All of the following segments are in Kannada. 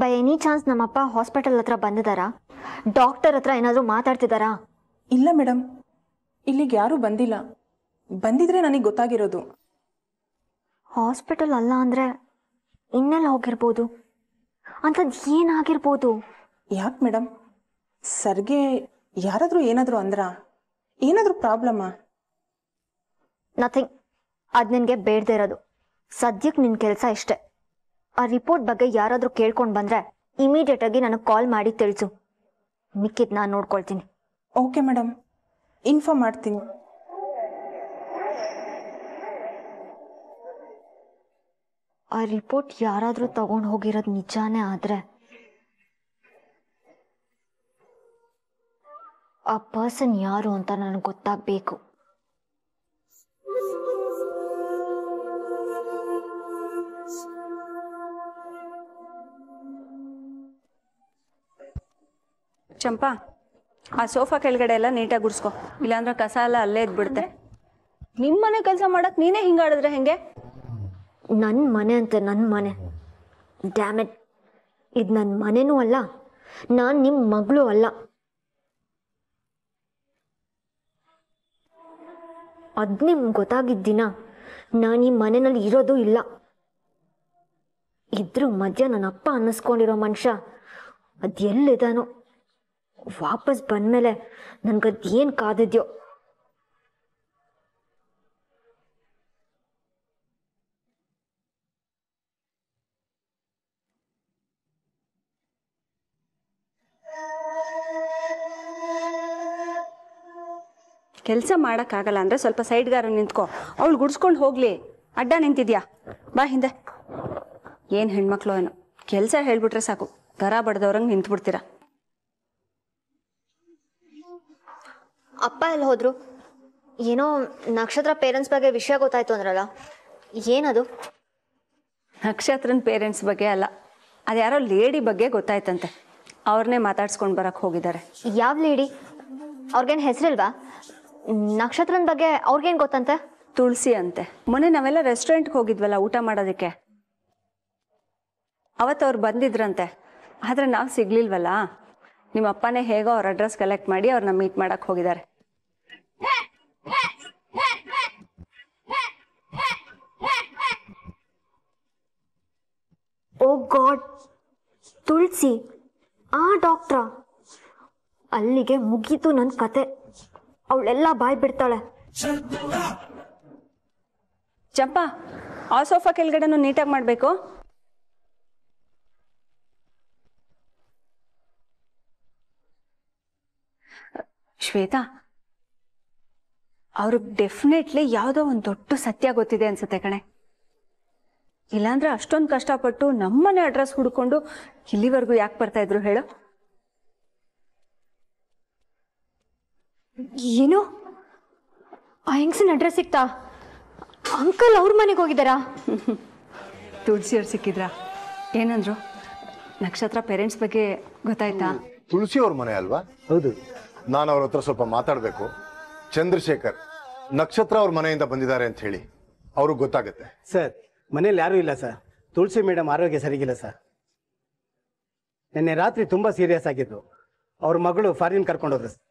ಬೈ ಎನಿ ಚಾನ್ಸ್ ನಮ್ಮಪ್ಪ ಹಾಸ್ಪಿಟಲ್ ಹತ್ರ ಬಂದಿದ್ದಾರಾ ಡಾಕ್ಟರ್ ಹತ್ರ ಏನಾದರೂ ಮಾತಾಡ್ತಿದ್ದಾರಾ ಇಲ್ಲ ಮೇಡಮ್ ಇಲ್ಲಿಗೆ ಯಾರೂ ಬಂದಿಲ್ಲ ಬಂದಿದ್ರೆ ನನಗೆ ಗೊತ್ತಾಗಿರೋದು ಹಾಸ್ಪಿಟಲ್ ಅಲ್ಲ ಅಂದ್ರೆ ಇನ್ನೆಲ್ಲ ಹೋಗಿರ್ಬೋದು ಅಂತ ಏನಾಗಿರ್ಬೋದು ಯಾಕೆ ಮೇಡಮ್ ಸರ್ಗೆ ಯಾರಾದರೂ ಏನಾದರೂ ಅಂದ್ರ ಏನಾದರೂ ಪ್ರಾಬ್ಲಮ್ಮಾ ನಥಿಂಗ್ ಅದು ನಿನಗೆ ಬೇಡದೇ ಇರೋದು ಸದ್ಯಕ್ಕೆ ನಿನ್ನ ಕೆಲಸ ಇಷ್ಟೇ ಆ ರಿಪೋರ್ಟ್ ಬಗ್ಗೆ ಯಾರಾದರೂ ಕೇಳ್ಕೊಂಡು ಬಂದ್ರೆ ಇಮಿಡಿಯೇಟ್ ಆಗಿ ನನಗೆ ಕಾಲ್ ಮಾಡಿ ತಿಳಿಸು ಮಿಕ್ಕಿದ್ ನಾನು ನೋಡ್ಕೊಳ್ತೀನಿ ಓಕೆ ಮೇಡಮ್ ಇನ್ಫಾರ್ಮ್ ಮಾಡ್ತೀನಿ ಆ ರಿಪೋರ್ಟ್ ಯಾರಾದರೂ ತಗೊಂಡು ಹೋಗಿರೋದು ನಿಜಾನೇ ಆದರೆ ಆ ಪರ್ಸನ್ ಯಾರು ಅಂತ ನನಗೆ ಗೊತ್ತಾಗಬೇಕು ಚಂಪಾ ಆ ಸೋಫಾ ಕೆಳಗಡೆ ಎಲ್ಲ ನೀಟಾಗಿ ಗುಡ್ಸ್ಕೊ ಇಲ್ಲಾಂದ್ರೆ ಕಸ ಎಲ್ಲ ಅಲ್ಲೇ ಇದ್ಬಿಡುತ್ತೆ ನಿಮ್ಮ ಮನೆ ಕೆಲಸ ಮಾಡಕ್ ನೀನೇ ಹಿಂಗಾಡಿದ್ರೆ ಹೆಂಗೆ ನನ್ನ ಮನೆ ಅಂತ ನನ್ನ ಮನೆ ಡ್ಯಾಮೆಟ್ ಇದು ನನ್ನ ಮನೆನೂ ಅಲ್ಲ ನಾನು ನಿಮ್ಮ ಮಗಳು ಅಲ್ಲ ಅದು ನಿಮ್ಗೆ ಗೊತ್ತಾಗಿದ್ದೀನ ನಾನು ಈ ಮನೆಯಲ್ಲಿ ಇರೋದು ಇಲ್ಲ ಇದ್ರ ಮಧ್ಯ ನನ್ನ ಅಪ್ಪ ಅನ್ನಿಸ್ಕೊಂಡಿರೋ ಮನುಷ್ಯ ಅದು ಎಲ್ಲಿದಾನೋ ವಾಪಸ್ ಬಂದ್ಮೇಲೆ ನನ್ಗದ್ ಏನ್ ಕಾದಿದ್ಯೋ ಕೆಲಸ ಆಗಲ್ಲ ಅಂದ್ರೆ ಸ್ವಲ್ಪ ಸೈಡ್ಗಾರ ನಿಂತ್ಕೊ ಅವಳು ಗುಡ್ಸ್ಕೊಂಡು ಹೋಗ್ಲಿ ಅಡ್ಡ ನಿಂತಿದ್ಯಾ ಬಾ ಹಿಂದೆ ಏನ್ ಹೆಣ್ಮಕ್ಳು ಏನು ಕೆಲಸ ಹೇಳ್ಬಿಟ್ರೆ ಸಾಕು ಗರ ಬಡ್ದವ್ರಂಗೆ ನಿಂತ್ಬಿಡ್ತೀರಾ ಅಪ್ಪ ಎಲ್ಲಿ ಹೋದ್ರು ಏನೋ ನಕ್ಷತ್ರ ಪೇರೆಂಟ್ಸ್ ಬಗ್ಗೆ ವಿಷಯ ಗೊತ್ತಾಯ್ತು ಅಂದ್ರಲ್ಲ ಏನದು ನಕ್ಷತ್ರನ ಪೇರೆಂಟ್ಸ್ ಬಗ್ಗೆ ಅಲ್ಲ ಅದ್ಯಾರೋ ಲೇಡಿ ಬಗ್ಗೆ ಗೊತ್ತಾಯ್ತಂತೆ ಅವ್ರನ್ನೇ ಮಾತಾಡ್ಸ್ಕೊಂಡು ಬರಕ್ಕೆ ಹೋಗಿದ್ದಾರೆ ಯಾವ ಲೇಡಿ ಅವ್ರಿಗೇನು ಹೆಸರಿಲ್ವಾ ನಕ್ಷತ್ರನ ಬಗ್ಗೆ ಅವ್ರಿಗೇನು ಗೊತ್ತಂತೆ ತುಳಸಿ ಅಂತೆ ಮೊನ್ನೆ ನಾವೆಲ್ಲ ರೆಸ್ಟೋರೆಂಟ್ಗೆ ಹೋಗಿದ್ವಲ್ಲ ಊಟ ಮಾಡೋದಕ್ಕೆ ಅವತ್ತು ಅವ್ರು ಬಂದಿದ್ರಂತೆ ಆದರೆ ನಾವು ಸಿಗ್ಲಿಲ್ವಲ್ಲ ನಿಮ್ಮ ಅಪ್ಪನೇ ಹೇಗೋ ಅವ್ರ ಅಡ್ರೆಸ್ ಕಲೆಕ್ಟ್ ಮಾಡಿ ಅವ್ರನ್ನ ಮೀಟ್ ಮಾಡಕ್ ಹೋಗಿದ್ದಾರೆ ಓ oh ಗಾಡ್ ತುಳ್ಸಿ ಆ ಡಾಕ್ಟ್ರಾ ಅಲ್ಲಿಗೆ ಮುಗೀತು ನನ್ನ ಕತೆ ಅವಳೆಲ್ಲ ಬಾಯ್ ಬಿಡ್ತಾಳೆ ಚಂಪಾ ಆ ಸೋಫಾ ಕೆಳಗಡೆನೂ ನೀಟಾಗಿ ಮಾಡಬೇಕು ಶ್ವೇತಾ ಅವ್ರಿಗೆ ಡೆಫಿನೆಟ್ಲಿ ಯಾವುದೋ ಒಂದು ದೊಡ್ಡ ಸತ್ಯ ಗೊತ್ತಿದೆ ಅನ್ಸುತ್ತೆ ಕಣೆ ಇಲ್ಲಾಂದ್ರೆ ಅಷ್ಟೊಂದು ಕಷ್ಟಪಟ್ಟು ನಮ್ಮನೆ ಅಡ್ರೆಸ್ ಹುಡ್ಕೊಂಡು ಇಲ್ಲಿವರೆಗೂ ಯಾಕೆ ಬರ್ತಾ ಇದ್ರು ಹೇಳು ಏನು ಆ ಹೆಂಗ್ಸಿನ ಅಡ್ರೆಸ್ ಸಿಕ್ತಾ ಅಂಕಲ್ ಅವ್ರ ಮನೆಗೆ ಹೋಗಿದ್ದಾರಾ ಅವ್ರು ಸಿಕ್ಕಿದ್ರ ಏನಂದ್ರು ನಕ್ಷತ್ರ ಪೇರೆಂಟ್ಸ್ ಬಗ್ಗೆ ಗೊತ್ತಾಯ್ತಾ ತುಳಸಿ ಅವ್ರ ಮನೆ ಅಲ್ವಾ ಹೌದು ನಾನು ಅವ್ರ ಹತ್ರ ಸ್ವಲ್ಪ ಮಾತಾಡಬೇಕು ಚಂದ್ರಶೇಖರ್ ನಕ್ಷತ್ರ ಅವ್ರ ಮನೆಯಿಂದ ಬಂದಿದ್ದಾರೆ ಅಂತ ಹೇಳಿ ಅವ್ರಿಗೆ ಗೊತ್ತಾಗುತ್ತೆ ಸರ್ ಮನೇಲಿ ಯಾರೂ ಇಲ್ಲ ಸರ್ ತುಳಸಿ ಮೇಡಮ್ ಆರೋಗ್ಯ ಸರಿಗಿಲ್ಲ ಸರ್ ನಿನ್ನೆ ರಾತ್ರಿ ತುಂಬ ಸೀರಿಯಸ್ ಆಗಿದ್ರು ಅವ್ರ ಮಗಳು ಫಾರಿನ್ ಕರ್ಕೊಂಡೋದ್ರು ಸರ್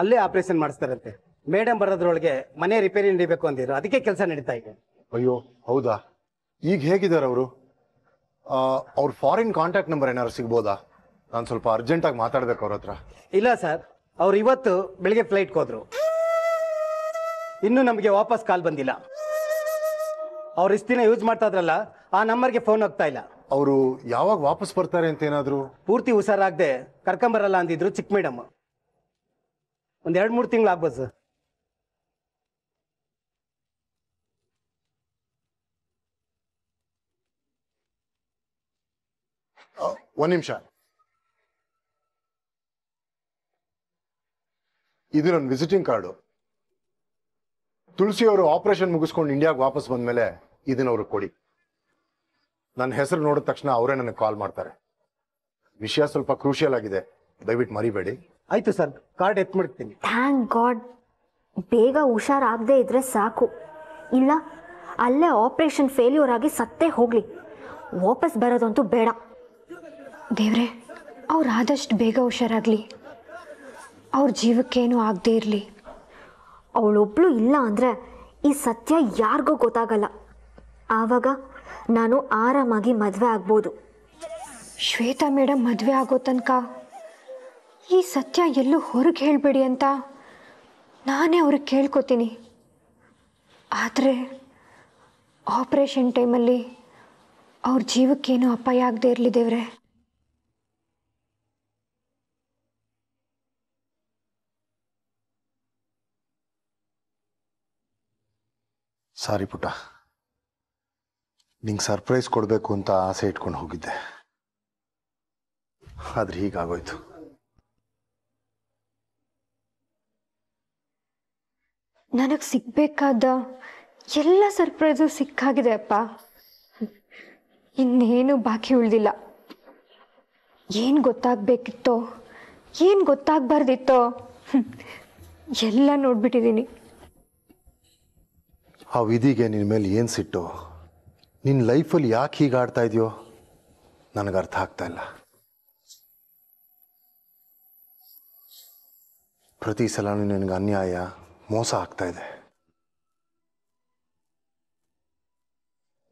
ಅಲ್ಲೇ ಆಪರೇಷನ್ ಮಾಡಿಸ್ತಾರಂತೆ ಮೇಡಮ್ ಬರೋದ್ರೊಳಗೆ ಮನೆ ರಿಪೇರಿ ನಡಿಬೇಕು ಅಂದಿದ್ರು ಅದಕ್ಕೆ ಕೆಲಸ ನಡೀತಾ ಇದೆ ಅಯ್ಯೋ ಹೌದಾ ಈಗ ಹೇಗಿದ್ದಾರೆ ಅವರು ಅವ್ರ ಫಾರಿನ್ ಕಾಂಟ್ಯಾಕ್ಟ್ ನಂಬರ್ ಏನಾದ್ರು ಸಿಗ್ಬೋದಾ ನಾನು ಸ್ವಲ್ಪ ಆಗಿ ಮಾತಾಡ್ಬೇಕು ಅವ್ರ ಹತ್ರ ಇಲ್ಲ ಸರ್ ಅವ್ರು ಇವತ್ತು ಬೆಳಿಗ್ಗೆ ಫ್ಲೈಟ್ಗೆ ಹೋದ್ರು ಇನ್ನೂ ನಮಗೆ ವಾಪಸ್ ಕಾಲ್ ಬಂದಿಲ್ಲ ಅವ್ರು ಇಷ್ಟು ದಿನ ಯೂಸ್ ಮಾಡ್ತಾ ಇದ್ರಲ್ಲ ಆ ನಂಬರ್ಗೆ ಫೋನ್ ಹೋಗ್ತಾ ಇಲ್ಲ ಅವರು ಯಾವಾಗ ವಾಪಸ್ ಬರ್ತಾರೆ ಅಂತ ಏನಾದ್ರು ಪೂರ್ತಿ ಹುಷಾರಾಗದೆ ಕರ್ಕೊಂಬರಲ್ಲ ಅಂದಿದ್ರು ಚಿಕ್ಕ ಮೇಡಮ್ ಒಂದು ಎರಡು ಮೂರು ತಿಂಗಳಾಗ್ಬೋದು ಸರ್ ಒಂದು ನಿಮಿಷ ಇದು ನನ್ನ ವಿಸಿಟಿಂಗ್ ಕಾರ್ಡು ತುಳಸಿ ಅವರು ಆಪರೇಷನ್ ಮುಗಿಸ್ಕೊಂಡು ಇಂಡಿಯಾಗೆ ವಾಪಸ್ ಬಂದ್ಮೇಲೆ ಇದನ್ನ ಅವ್ರಿಗೆ ಕೊಡಿ ನನ್ನ ಹೆಸರು ನೋಡಿದ ತಕ್ಷಣ ಅವರೇ ನನಗೆ ಕಾಲ್ ಮಾಡ್ತಾರೆ ವಿಷಯ ಸ್ವಲ್ಪ ಕ್ರೂಷಿಯಲ್ ಆಗಿದೆ ದಯವಿಟ್ಟು ಮರಿಬೇಡಿ ಆಯ್ತು ಸರ್ ಕಾರ್ಡ್ ಎತ್ ಮಾಡ್ತೀನಿ ಥ್ಯಾಂಕ್ ಗಾಡ್ ಬೇಗ ಹುಷಾರಾಗದೇ ಇದ್ರೆ ಸಾಕು ಇಲ್ಲ ಅಲ್ಲೇ ಆಪರೇಷನ್ ಫೇಲ್ಯೂರ್ ಆಗಿ ಸತ್ತೇ ಹೋಗ್ಲಿ ವಾಪಸ್ ಬರೋದಂತೂ ಬೇಡ ದೇವ್ರೆ ಅವ್ರು ಆದಷ್ಟು ಬೇಗ ಹುಷಾರಾಗಲಿ ಅವ್ರ ಜೀವಕ್ಕೇನು ಆಗದೇ ಇರಲಿ ಅವಳೊಬ್ಳು ಇಲ್ಲ ಅಂದರೆ ಈ ಸತ್ಯ ಯಾರಿಗೂ ಗೊತ್ತಾಗಲ್ಲ ಆವಾಗ ನಾನು ಆರಾಮಾಗಿ ಮದುವೆ ಆಗ್ಬೋದು ಶ್ವೇತಾ ಮೇಡಮ್ ಮದುವೆ ಆಗೋ ತನಕ ಈ ಸತ್ಯ ಎಲ್ಲೂ ಹೊರಗೆ ಹೇಳಬೇಡಿ ಅಂತ ನಾನೇ ಅವ್ರಿಗೆ ಕೇಳ್ಕೊತೀನಿ ಆದರೆ ಆಪ್ರೇಷನ್ ಟೈಮಲ್ಲಿ ಅವ್ರ ಜೀವಕ್ಕೇನು ಅಪಾಯ ಆಗದೆ ಇರಲಿ ದೇವ್ರೆ ಸಾರಿ ಪುಟ್ಟ ನಿಂಗೆ ಸರ್ಪ್ರೈಸ್ ಕೊಡಬೇಕು ಅಂತ ಆಸೆ ಇಟ್ಕೊಂಡು ಹೋಗಿದ್ದೆ ಆದ್ರೆ ಹೀಗಾಗೋಯ್ತು ನನಗೆ ಸಿಗ್ಬೇಕಾದ ಎಲ್ಲ ಸರ್ಪ್ರೈಸ್ ಸಿಕ್ಕಾಗಿದೆ ಅಪ್ಪ ಇನ್ನೇನು ಬಾಕಿ ಉಳಿದಿಲ್ಲ ಏನು ಗೊತ್ತಾಗಬೇಕಿತ್ತೋ ಏನು ಗೊತ್ತಾಗಬಾರ್ದಿತ್ತೋ ಎಲ್ಲ ನೋಡ್ಬಿಟ್ಟಿದ್ದೀನಿ ಆ ವಿಧಿಗೆ ನಿನ್ನ ಮೇಲೆ ಏನು ಸಿಟ್ಟು ನಿನ್ನ ಲೈಫಲ್ಲಿ ಯಾಕೆ ಹೀಗಾಡ್ತಾ ಇದೆಯೋ ನನಗೆ ಅರ್ಥ ಆಗ್ತಾ ಇಲ್ಲ ಪ್ರತಿ ಸಲನೂ ನಿನಗೆ ಅನ್ಯಾಯ ಮೋಸ ಆಗ್ತಾ ಇದೆ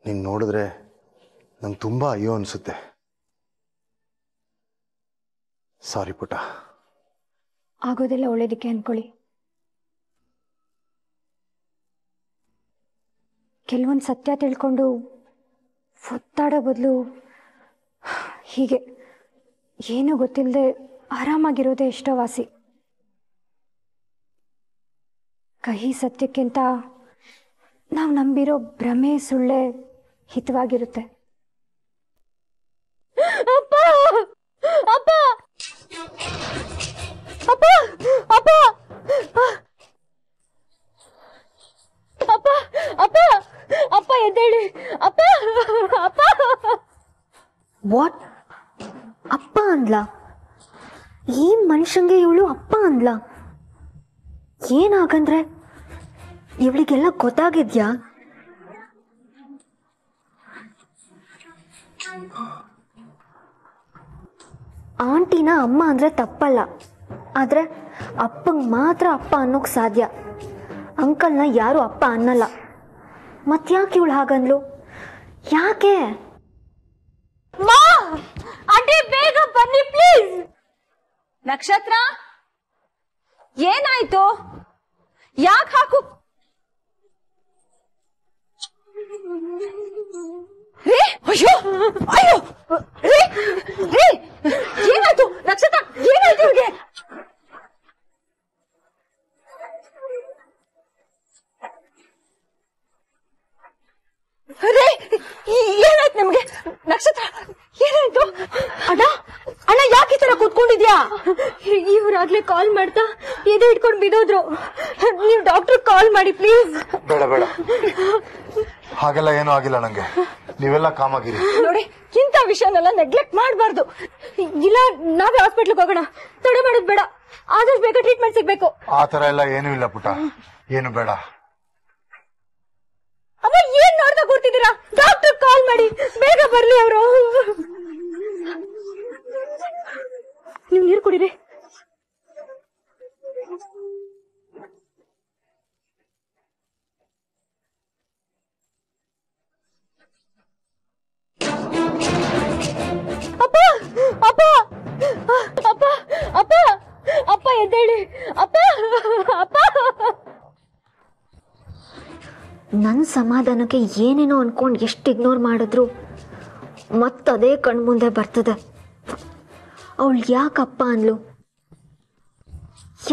ನೀನು ನೋಡಿದ್ರೆ ನಂಗೆ ತುಂಬ ಅಯ್ಯೋ ಅನಿಸುತ್ತೆ ಸಾರಿ ಪುಟ ಆಗೋದೆಲ್ಲ ಒಳ್ಳೇದಕ್ಕೆ ಅನ್ಕೊಳ್ಳಿ ಕೆಲವೊಂದು ಸತ್ಯ ತಿಳ್ಕೊಂಡು ಒತ್ತಾಡೋ ಬದಲು ಹೀಗೆ ಏನೂ ಗೊತ್ತಿಲ್ಲದೆ ಆರಾಮಾಗಿರೋದೇ ಎಷ್ಟೋ ವಾಸಿ ಕಹಿ ಸತ್ಯಕ್ಕಿಂತ ನಾವು ನಂಬಿರೋ ಭ್ರಮೆ ಸುಳ್ಳೆ ಹಿತವಾಗಿರುತ್ತೆ ಅಪ್ಪ ಅಪ್ಪ ಅಪ್ಪ ಅಪ್ಪ ಅಪ್ಪ ಅಪ್ಪ ವಾಟ್ ಅಪ್ಪ ಅಂದ್ಲ ಈ ಮನುಷ್ಯಂಗೆ ಇವಳು ಅಪ್ಪ ಅಂದ್ಲ ಏನಾಗಂದ್ರೆ ಇವಳಿಗೆಲ್ಲ ಗೊತ್ತಾಗಿದ್ಯಾ ಆಂಟಿನ ಅಮ್ಮ ಅಂದ್ರೆ ತಪ್ಪಲ್ಲ ಆದ್ರೆ ಅಪ್ಪಂಗೆ ಮಾತ್ರ ಅಪ್ಪ ಅನ್ನೋಕ್ ಸಾಧ್ಯ ಅಂಕಲ್ನ ಯಾರು ಅಪ್ಪ ಅನ್ನಲ್ಲ ಮತ್ಯಾಕೆ ಇವಳು ಹಾಗನ್ಲು ಯಾಕೆ ಅಡ್ಡಿ ಬೇಗ ಬನ್ನಿ ಪ್ಲೀಸ್ ನಕ್ಷತ್ರ ಏನಾಯ್ತು ಯಾಕೆ ಹಾಕು ಅಯ್ಯೋ ಅಯ್ಯೋ ಏನಾಯ್ತು ನಕ್ಷತ್ರ ಏನಾಯ್ತು ಇವ್ರಿಗೆ ಅದೇ ಏನಾಯ್ತು ನಿಮ್ಗೆ ನಕ್ಷತ್ರ ಏನಾಯ್ತು ಅಣ್ಣ ಅಣ್ಣ ಯಾಕೆ ಈ ತರ ಕೂತ್ಕೊಂಡಿದ್ಯಾ ಇವ್ರಾಗ್ಲೇ ಕಾಲ್ ಮಾಡ್ತಾ ಎದೆ ಇಟ್ಕೊಂಡು ಬಿದ್ದೋದ್ರು ನೀವು ಡಾಕ್ಟರ್ ಕಾಲ್ ಮಾಡಿ ಪ್ಲೀಸ್ ಬೇಡ ಬೇಡ ಹಾಗೆಲ್ಲ ಏನೂ ಆಗಿಲ್ಲ ನಂಗೆ ನೀವೆಲ್ಲ ಕಾಮಾಗಿರಿ ನೋಡಿ ಇಂಥ ವಿಷಯನೆಲ್ಲ ನೆಗ್ಲೆಕ್ಟ್ ಮಾಡಬಾರ್ದು ಇಲ್ಲ ನಾವೇ ಹಾಸ್ಪಿಟ್ಲಿಗೆ ಹೋಗೋಣ ತಡೆ ಮಾಡೋದು ಬೇಡ ಆದಷ್ಟು ಬೇಗ ಟ್ರೀಟ್ಮೆಂಟ್ ಸಿಗ್ಬೇಕು ಆ ತರ ಎಲ್ಲ ಏನೂ ಇಲ್ಲ ಪುಟ ಏನು ಬೇಡ ಅವ ಏನ್ ನೋಡ್ದ ಕೂರ್ತಿದ್ದೀರಾ ಡಾಕ್ಟರ್ ಕಾಲ್ ಮಾಡಿ ಬೇಗ ಬರ್ಲಿ ಅವರು ನೀವು ನೀರು ಕುಡಿರಿ ಸಮಾಧಾನಕ್ಕೆ ಏನೇನೋ ಅನ್ಕೊಂಡು ಎಷ್ಟು ಇಗ್ನೋರ್ ಮಾಡಿದ್ರು ಮತ್ತದೇ ಕಣ್ಮುಂದೆ ಬರ್ತದೆ ಅವಳು ಯಾಕಪ್ಪ ಅನ್ಲು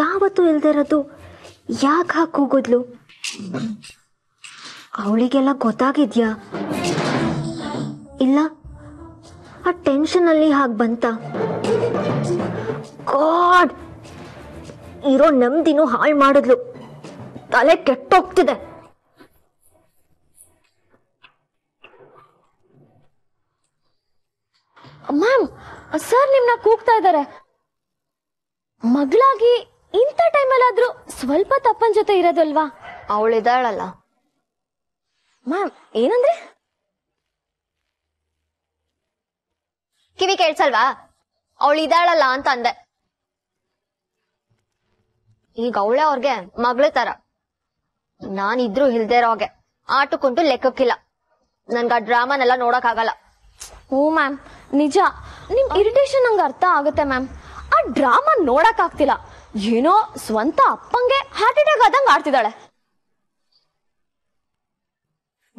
ಯಾವತ್ತೂ ಇಲ್ದಿರೋದು ಯಾಕೆ ಹಾಕಿ ಕೂಗಿದ್ಲು ಅವಳಿಗೆಲ್ಲ ಗೊತ್ತಾಗಿದ್ಯಾ ಇಲ್ಲ ಆ ಟೆನ್ಷನಲ್ಲಿ ಹಾಗೆ ಬಂತ ಗಾಡ್ ಇರೋ ನೆಮ್ಮದಿನೂ ಹಾಳು ಮಾಡಿದ್ಲು ತಲೆ ಕೆಟ್ಟೋಗ್ತಿದೆ ಸರ್ ನಿಮ್ನ ಕೂಗ್ತಾ ಇದ್ದಾರೆ ಮಗಳಾಗಿ ಇಂಥ ಟೈಮಲ್ಲಾದ್ರೂ ಸ್ವಲ್ಪ ತಪ್ಪನ್ ಜೊತೆ ಇರೋದಲ್ವಾ ಅವಳಿದಾಳಲ್ಲ ಮ್ಯಾಮ್ ಏನಂದ್ರೆ ಕಿವಿ ಕೇಳ್ಸಲ್ವಾ ಅವಳಿದಾಳಲ್ಲ ಅಂತ ಅಂದೆ ಈಗ ಅವಳೆ ಅವ್ರಿಗೆ ಮಗಳ ತರ ನಾನಿದ್ರು ಇಲ್ದೇ ಇರೋ ಹಾಗೆ ಆಟಕ್ಕುಂಟು ಲೆಕ್ಕಕ್ಕಿಲ್ಲ ನನ್ಗ ಆ ಡ್ರಾಮಾನೆಲ್ಲ ನೋಡಕ್ ಆಗಲ್ಲ ಓ ಮ್ಯಾಮ್ ನಿಜ ನಿಮ್ ಇರಿಟೇಷನ್ ನಂಗೆ ಅರ್ಥ ಆಗುತ್ತೆ ಮ್ಯಾಮ್ ಆ ಡ್ರಾಮಾ ನೋಡೋಕ್ಕಾಗ್ತಿಲ್ಲ ಏನೋ ಸ್ವಂತ ಅಪ್ಪಂಗೆ ಹಾರ್ಟ್ ಅಟ್ಯಾಕ್ ಆದಂಗೆ ಆಡ್ತಿದ್ದಾಳೆ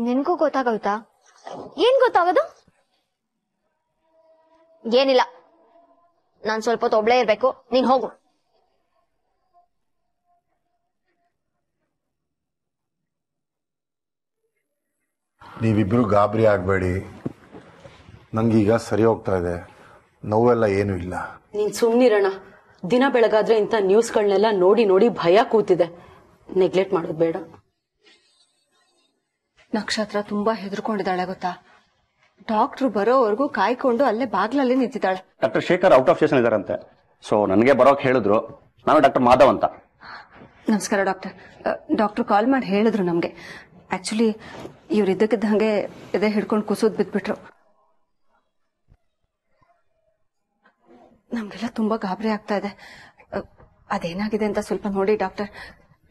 ನಿನ್ಗೂ ಗೊತ್ತಾಗುತ್ತಾ ಏನ್ ಗೊತ್ತಾಗೋದು ಏನಿಲ್ಲ ನಾನ್ ಸ್ವಲ್ಪ ಹೊತ್ತು ಇರ್ಬೇಕು ನೀನ್ ಹೋಗು ನೀವಿಬ್ರು ಗಾಬರಿ ಆಗಬೇಡಿ ನಂಗೀಗ ಸರಿ ಹೋಗ್ತಾ ಇದೆ ನೋವೆಲ್ಲ ಏನು ಇಲ್ಲ ನೀನ್ ಸುಮ್ನಿರಣ ದಿನ ಬೆಳಗಾದ್ರೆ ಇಂಥ ನ್ಯೂಸ್ಗಳನ್ನೆಲ್ಲ ನೋಡಿ ನೋಡಿ ಭಯ ಕೂತಿದೆ ನೆಗ್ಲೆಕ್ಟ್ ಮಾಡೋದು ಬೇಡ ನಕ್ಷತ್ರ ತುಂಬಾ ಹೆದರ್ಕೊಂಡಿದ್ದಾಳೆ ಗೊತ್ತಾ ಡಾಕ್ಟರ್ ಬರೋವರೆಗೂ ಕಾಯ್ಕೊಂಡು ಅಲ್ಲೇ ಬಾಗ್ಲಲ್ಲಿ ನಿಂತಿದ್ದಾಳೆ doctor Shekhar out of station ಇದಾರಂತೆ ಸೊ ನನಗೆ ಬರೋಕ್ ಹೇಳಿದ್ರು ನಾನು ಡಾಕ್ಟರ್ ಮಾಧವ್ ಅಂತ ನಮಸ್ಕಾರ ಡಾಕ್ಟರ್ ಡಾಕ್ಟರ್ ಕಾಲ್ ಮಾಡಿ ಹೇಳಿದ್ರು ನಮಗೆ ಆಕ್ಚುಲಿ ಇವ್ರು ಇದ್ದಕ್ಕಿದ್ದ ಹಾಗೆ ಎದೆ ಹಿಡ್ಕೊಂಡು ಕುಸೋದ್ ಬಿದ್ಬಿಟ್ರು ನಮಗೆಲ್ಲ ತುಂಬಾ ಗಾಬರಿ ಆಗ್ತಾ ಇದೆ ಅದೇನಾಗಿದೆ ಅಂತ ಸ್ವಲ್ಪ ನೋಡಿ ಡಾಕ್ಟರ್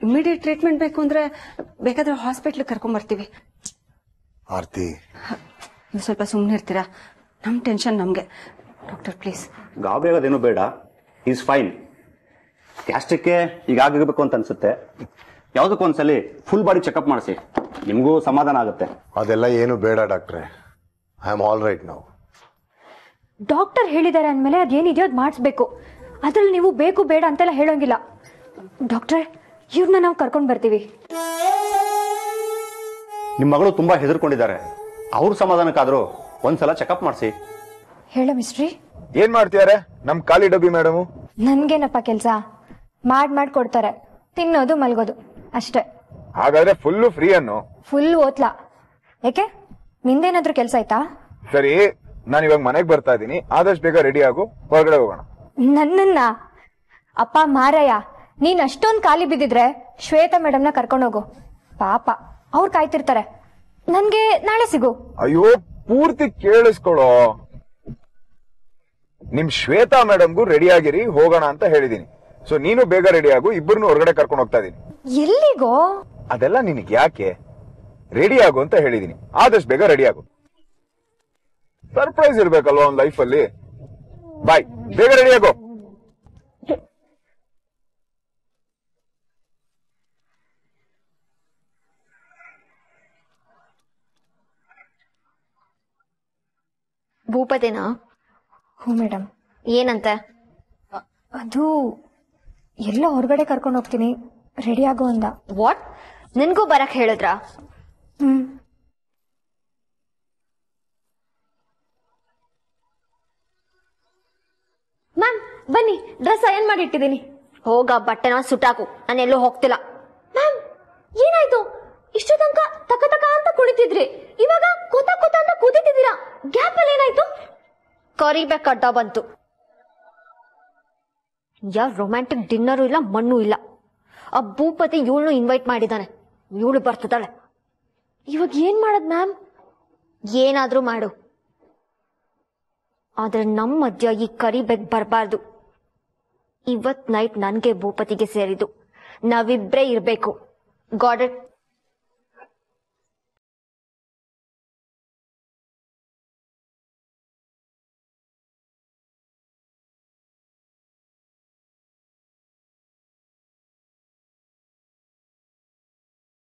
ಇಮಿಡಿಯೇಟ್ ಟ್ರೀಟ್ಮೆಂಟ್ ಬೇಕು ಅಂದ್ರೆ ಬೇಕಾದ್ರೆ ಹಾಸ್ಪಿಟ್ಲ್ ಕರ್ಕೊಂಡ್ ಬರ್ತೀವಿ ಆರ್ತಿ ಸ್ವಲ್ಪ ಸುಮ್ಮನೆ ಇರ್ತೀರಾ ನಮ್ ಟೆನ್ಷನ್ ನಮ್ಗೆ ಡಾಕ್ಟರ್ ಪ್ಲೀಸ್ ಗಾಬರಿ ಆಗೋದೇನು ಬೇಡ ಈಸ್ ಫೈನ್ ಗ್ಯಾಸ್ಟ್ರಿಕ್ಗೆ ಈಗ ಆಗಿರ್ಬೇಕು ಅಂತ ಅನ್ಸುತ್ತೆ ಯಾವುದಕ್ಕೂ ಒಂದ್ಸಲಿ ಫುಲ್ ಬಾಡಿ ಚೆಕಪ್ ಮಾಡಿಸಿ ನಿಮಗೂ ಸಮಾಧಾನ ಆಗುತ್ತೆ ಅದೆಲ್ಲ ಏನು ಬೇಡ ಡಾಕ್ಟ್ರೆ ಐ ಆಮ್ ಆಲ್ ರೈಟ್ ನಾವು ಡಾಕ್ಟರ್ ಹೇಳಿದ್ದಾರೆ ಅಂದಮೇಲೆ ಅದೇನಿದೆಯೋ ಅದು ಮಾಡಿಸ್ಬೇಕು ಅದ್ರಲ್ಲಿ ನೀವು ಬೇಕು ಬೇಡ ಅಂತೆಲ್ಲ ಹೇಳೋಂಗಿಲ್ಲ ಡಾಕ್ಟ್ರೇ ಇವ್ರನ್ನ ನಾವು ಕರ್ಕೊಂಡು ಬರ್ತೀವಿ ನಿಮ್ಮ ಮಗಳು ತುಂಬಾ ಹೆದರ್ಕೊಂಡಿದ್ದಾರೆ ಅವ್ರ ಸಮಾಧಾನಕ್ಕಾದ್ರೂ ಒಂದ್ಸಲ ಚೆಕಪ್ ಮಾಡಿಸಿ ಹೇಳ ಮಿಸ್ಟ್ರಿ ಏನ್ ಮಾಡ್ತಿದಾರೆ ನಮ್ ಖಾಲಿ ಡಬ್ಬಿ ಮೇಡಮ್ ನನ್ಗೇನಪ್ಪ ಕೆಲಸ ಮಾಡ್ ಮಾಡ್ ಕೊಡ್ತಾರೆ ತಿನ್ನೋದು ಮಲ್ಗೋದು ಅಷ್ಟೇ ಹಾಗಾದ್ರೆ ಫುಲ್ ಫ್ರೀ ಅನ್ನು ಫುಲ್ ಓತ್ಲಾ ಏಕೆ ನಿಂದೇನಾದ್ರೂ ಕೆಲಸ ಆಯ್ತಾ ಸರಿ ನಾನು ಇವಾಗ ಮನೆಗೆ ಬರ್ತಾ ಇದ್ದೀನಿ ಆದಷ್ಟು ಬೇಗ ರೆಡಿ ಆಗು ಹೊರಗಡೆ ಹೋಗೋಣ ನನ್ನನ್ನ ಅಪ್ಪ ಮಾರಯ್ಯ ನೀನ್ ಅಷ್ಟೊಂದ್ ಖಾಲಿ ಬಿದ್ದಿದ್ರೆ ಶ್ವೇತಾ ಮೇಡಮ್ನ ಹೋಗು ಪಾಪ ಅವ್ರು ಕಾಯ್ತಿರ್ತಾರೆ ನನ್ಗೆ ನಾಳೆ ಸಿಗು ಅಯ್ಯೋ ಪೂರ್ತಿ ಕೇಳಿಸ್ಕೊಳೋ ನಿಮ್ ಶ್ವೇತಾ ಮೇಡಮ್ಗೂ ರೆಡಿ ಆಗಿರಿ ಹೋಗೋಣ ಅಂತ ಹೇಳಿದೀನಿ ಸೊ ನೀನು ಬೇಗ ರೆಡಿ ಆಗು ಇಬ್ಬರನ್ನು ಹೊರಗಡೆ ಕರ್ಕೊಂಡು ಹೋಗ್ತಾ ಇದೀನಿ ಎಲ್ಲಿಗೋ ಅದೆಲ್ಲ ನಿನಗೆ ಯಾಕೆ ರೆಡಿ ಆಗು ಅಂತ ಹೇಳಿದೀನಿ ಆದಷ್ಟು ಬೇಗ ರೆಡಿ ಆಗು ಸರ್ಪ್ರೈಸ್ ಇರ್ಬೇಕಲ್ವಾ ಲೈಫ್ ಅಲ್ಲಿ ಬಾಯ್ ಬೇಗ ರೆಡಿ ಆಗೋ ಭೂಪತಿನಾ ಹ್ಞೂ ಮೇಡಮ್ ಏನಂತ ಅದು ಎಲ್ಲ ಹೊರಗಡೆ ಕರ್ಕೊಂಡು ಹೋಗ್ತೀನಿ ರೆಡಿ ಆಗೋ ಅಂದ ವಾಟ್ ನಿನ್ಗೂ ಬರಕ್ ಹೇಳಿದ್ರಾ ಹ್ಮ್ ಮ್ಯಾಮ್ ಬನ್ನಿ ಡ್ರೆಸ್ ಏನ್ ಮಾಡಿ ಇಟ್ಟಿದ್ದೀನಿ ಹೋಗ ಬಟ್ಟೆನ ಸುಟಾಕು ನಾನು ಎಲ್ಲೂ ಹೋಗ್ತಿಲ್ಲ ಮ್ಯಾಮ್ ಏನಾಯ್ತು ಇಷ್ಟು ತನಕ ತಕ ತಕ ಅಂತ ಕುಣಿತಿದ್ರಿ ಇವಾಗ ಕೂತ ಕೂತ ಅಂತ ಕೂತಿದ್ದೀರಾ ಗ್ಯಾಪ್ ಅಲ್ಲಿ ಏನಾಯ್ತು ಕರಿಬೇಕು ಬಂತು ಯಾವ ರೊಮ್ಯಾಂಟಿಕ್ ಡಿನ್ನರ್ ಇಲ್ಲ ಮಣ್ಣು ಇಲ್ಲ ಆ ಭೂಪತಿ ಇವಳನ್ನು ಇನ್ವೈಟ್ ಮಾಡಿದಾನೆ ಇವಳು ಬರ್ತಿದ್ದಾಳೆ ಇವಾಗ ಏನ್ ಮಾಡೋದು ಮ್ಯಾಮ್ ಏನಾದರೂ ಮಾಡು ಆದರೆ ನಮ್ಮ ಮಧ್ಯ ಈ ಕರಿಬೆಗ್ ಬರಬಾರ್ದು ಇವತ್ ನೈಟ್ ನನಗೆ ಭೂಪತಿಗೆ ಸೇರಿದ್ದು ನಾವಿಬ್ರೇ ಇರಬೇಕು ಗಾಡ್